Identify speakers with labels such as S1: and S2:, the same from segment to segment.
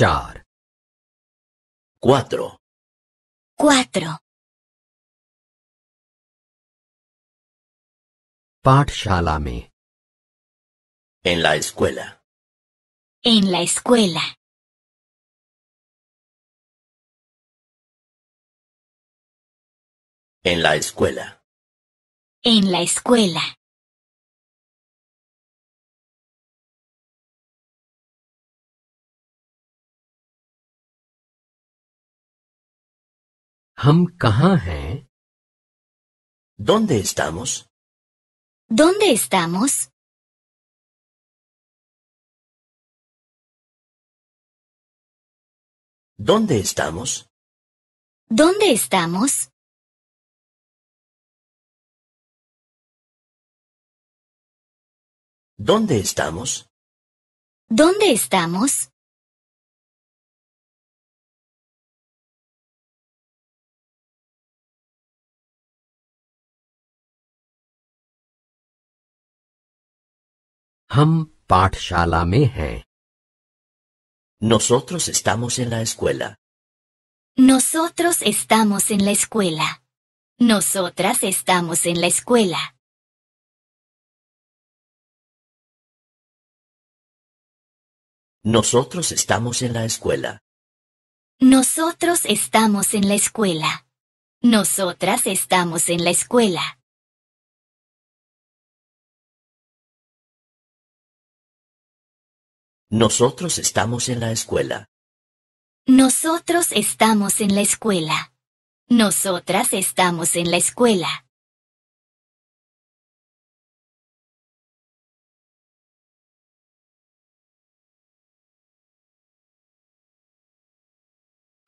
S1: 4. cuatro cuatro पाठशाला en la escuela en la escuela en la escuela en la escuela ¿Dónde estamos? ¿Dónde estamos? ¿Dónde estamos? ¿Dónde estamos? ¿Dónde estamos? ¿Dónde estamos? Nosotros estamos en la escuela.
S2: Nosotros estamos en la escuela. Nosotras estamos en la escuela.
S1: Nosotros estamos en la escuela.
S2: Nosotros estamos en la escuela. Nosotras estamos en la escuela.
S1: Nosotros estamos en la escuela.
S2: Nosotros estamos en la escuela. Nosotras estamos en la escuela.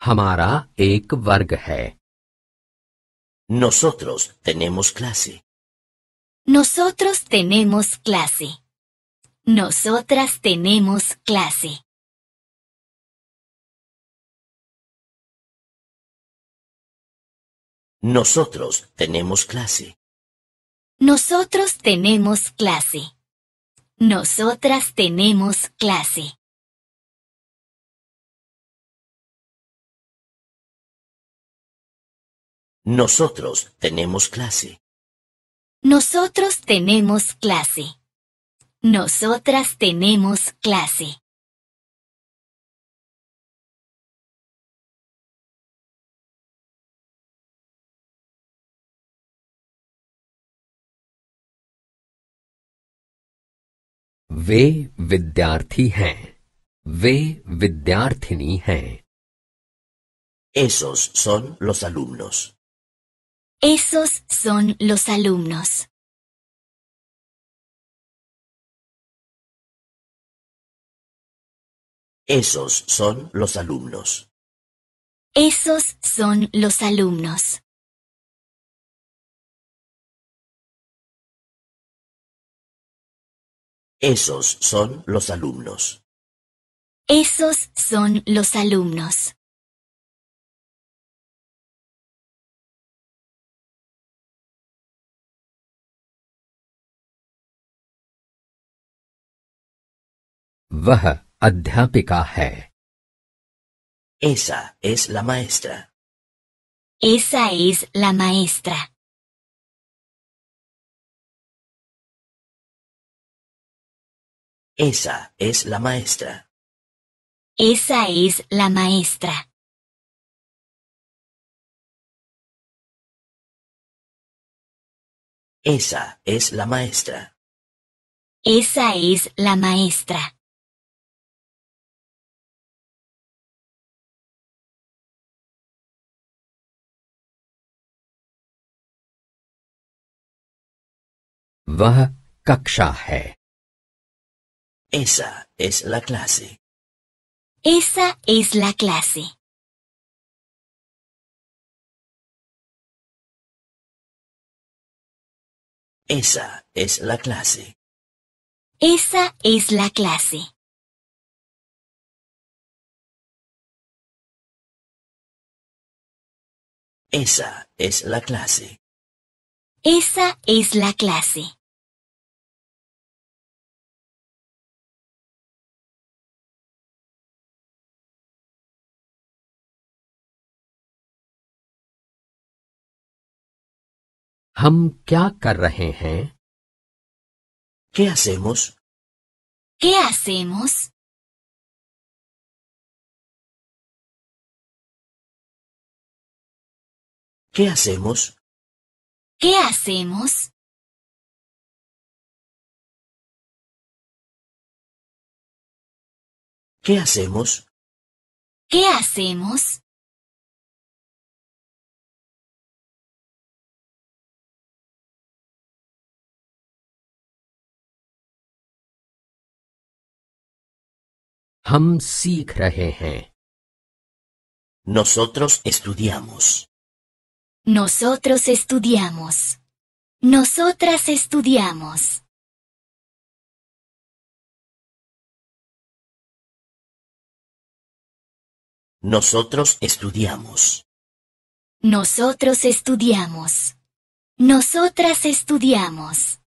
S1: Hamara ek Nosotros tenemos clase.
S2: Nosotros tenemos clase. Nosotras tenemos clase.
S1: Nosotros tenemos clase.
S2: Nosotros tenemos clase. Nosotras tenemos clase.
S1: Nosotros tenemos clase.
S2: Nosotros tenemos clase. Nosotras tenemos clase.
S1: Ve Vidyarthi hain. Ve Vidyarthini Esos son los alumnos. Esos son los alumnos. Esos son los alumnos. Esos son los alumnos. Esos son los alumnos. Esos son los alumnos. Baja. Esa es la maestra. Esa es la maestra. Esa es la maestra. Esa es la maestra. Esa es la maestra. Esa es la maestra. वह कक्षा है ऐसा इस लकला से ऐसा इस लकलासी ऐसा इस लकला से ऐसा इस लकलासी ऐसा इस लकला से ऐसा इस लकलासी ¿Qué hacemos? ¿Qué hacemos? ¿Qué hacemos? ¿Qué hacemos? ¿Qué hacemos? ¿Qué hacemos? हम Nosotros estudiamos.
S2: Nosotros estudiamos. Nosotras estudiamos.
S1: Nosotros estudiamos.
S2: Nosotros estudiamos. Nosotras estudiamos.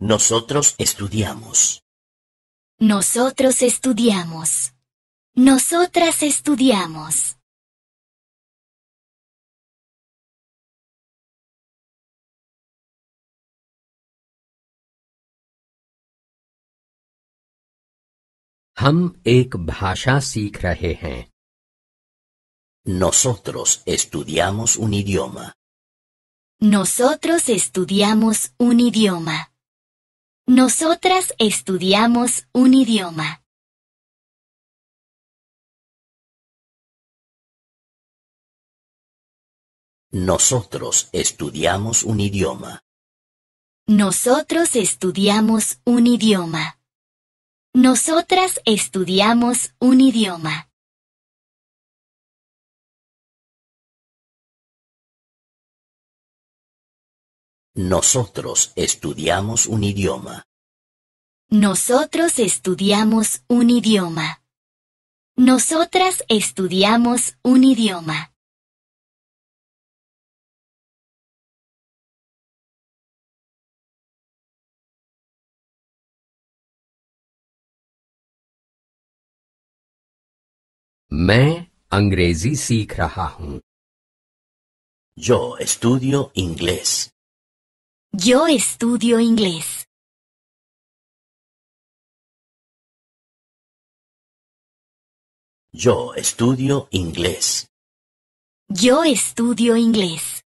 S1: Nosotros estudiamos.
S2: Nosotros estudiamos. Nosotras estudiamos.
S1: हम एक भाषा Nosotros estudiamos un
S2: idioma. Nosotros estudiamos un idioma. Nosotras estudiamos un idioma.
S3: Nosotros estudiamos un idioma. Nosotros estudiamos un idioma. Nosotras estudiamos un
S1: idioma. Nosotros estudiamos un idioma.
S2: Nosotros estudiamos un idioma. Nosotras estudiamos un idioma.
S1: Me angrezi y Yo estudio inglés.
S2: Yo estudio inglés.
S1: Yo estudio inglés. Yo estudio inglés.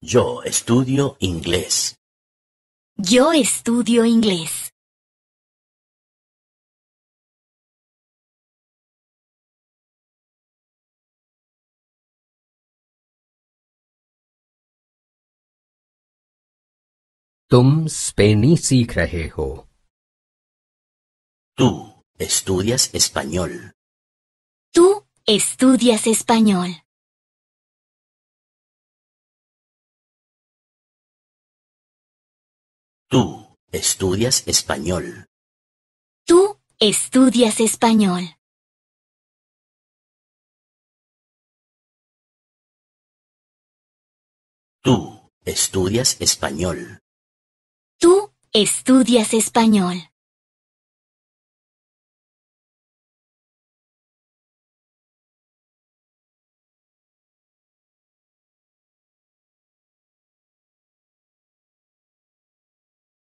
S1: Yo estudio inglés. Yo estudio inglés. तुम Tú estudias español. Tú estudias español. Tú estudias español. Tú estudias español. Tú estudias español. Estudias español.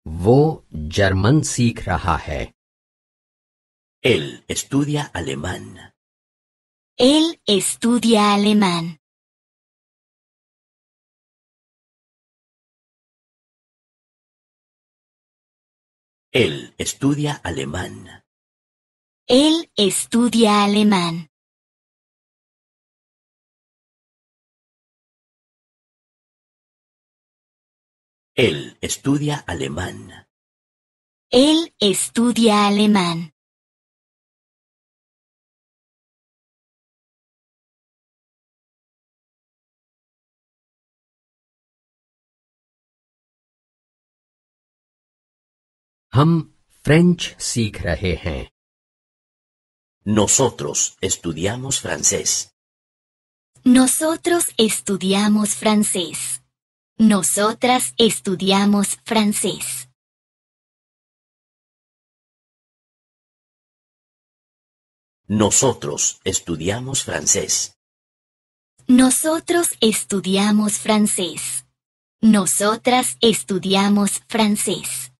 S1: Wo German सीख Él estudia alemán.
S2: Él estudia alemán.
S1: Él estudia alemán. Él estudia alemán. Él estudia alemán. Él estudia alemán. हम
S3: Nosotros estudiamos francés. Nosotros estudiamos francés. Nosotras estudiamos francés. Nosotros estudiamos francés. Nosotros estudiamos francés. Nosotras estudiamos francés.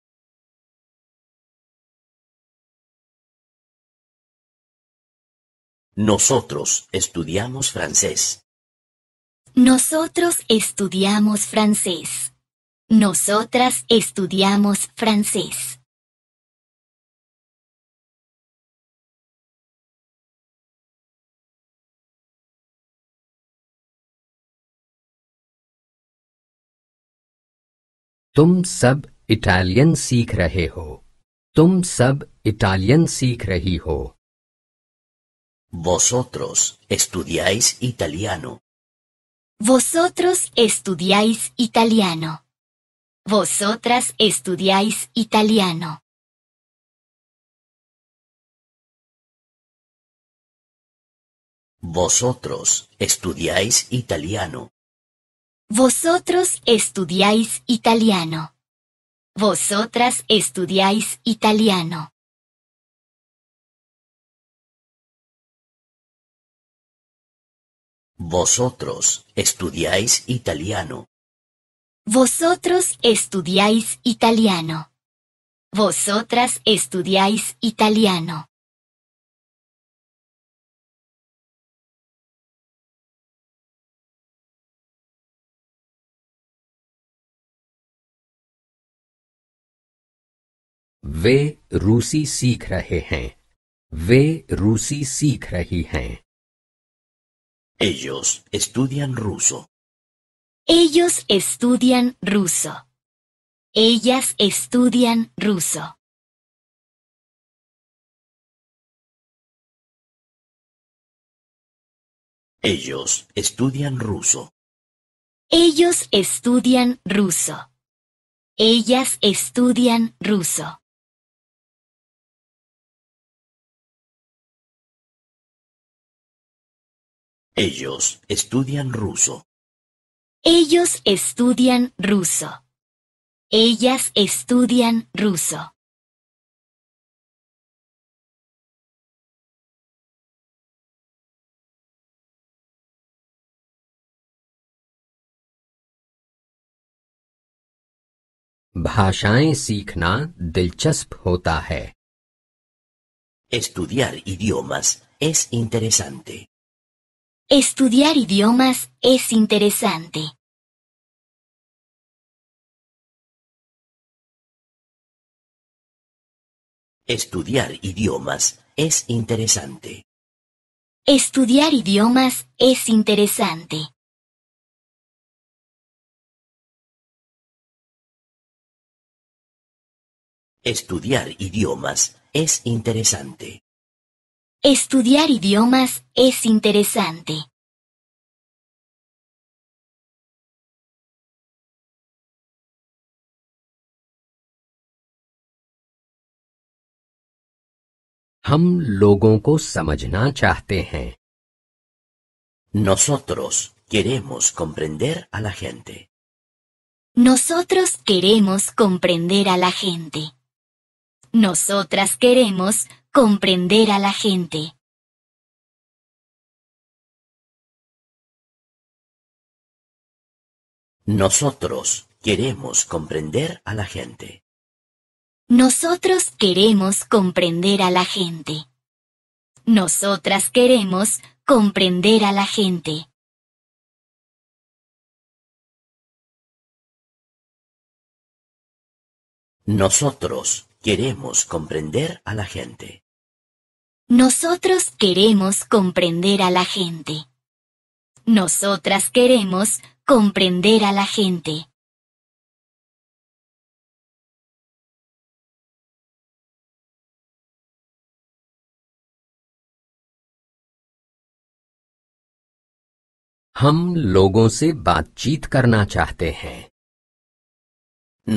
S3: Nosotros estudiamos francés. Nosotros estudiamos francés. Nosotras estudiamos
S2: francés.
S1: Tom sub Italian सीख
S3: रहे हो तुम सब इटालियन सीख vosotros estudiáis italiano. Vosotros estudiáis italiano. Vosotras estudiáis
S2: italiano.
S1: Vosotros estudiáis italiano.
S2: Vosotros estudiáis italiano. Vosotras estudiáis italiano.
S1: Vosotros estudiáis
S3: italiano.
S2: Vosotros estudiáis italiano. Vosotras estudiáis italiano.
S1: Ve Rusi V ellos estudian ruso.
S2: Ellos estudian ruso. Ellas estudian
S1: ruso. Ellos estudian ruso.
S2: Ellos estudian ruso. Ellas estudian
S1: ruso. Ellos estudian ruso.
S2: Ellos estudian ruso. Ellas estudian
S1: ruso. भाषाएं
S3: Estudiar idiomas es interesante. Estudiar idiomas es interesante.
S1: Estudiar idiomas es interesante.
S2: Estudiar idiomas es interesante.
S1: Estudiar idiomas es interesante.
S2: Estudiar idiomas es interesante.
S1: हम लोगों को समझना
S3: चाहते हैं Nosotros queremos comprender a la gente. Nosotros queremos comprender a la gente. Nosotras queremos comprender a la gente. Nosotros queremos comprender a la gente. Nosotros queremos comprender a la gente. Nosotras queremos comprender a la gente.
S1: Nosotros
S3: queremos comprender a la gente. Nosotros queremos comprender a la gente. Nosotras queremos
S2: comprender a la gente.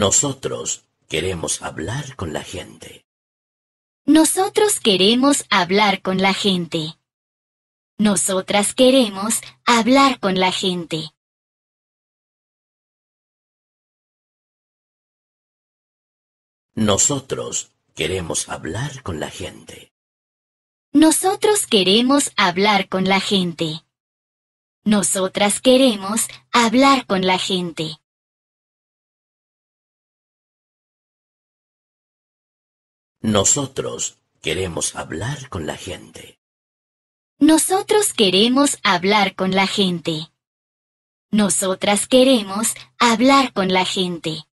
S3: Nosotros queremos hablar con la gente. Nosotros queremos hablar con la gente. Nosotras queremos hablar con la gente. Nosotros queremos hablar con la gente. Nosotros queremos hablar con la gente. Nosotras queremos hablar
S2: con la gente.
S1: Nosotros queremos hablar con la gente.
S2: Nosotros queremos hablar con la gente. Nosotras queremos hablar con la gente.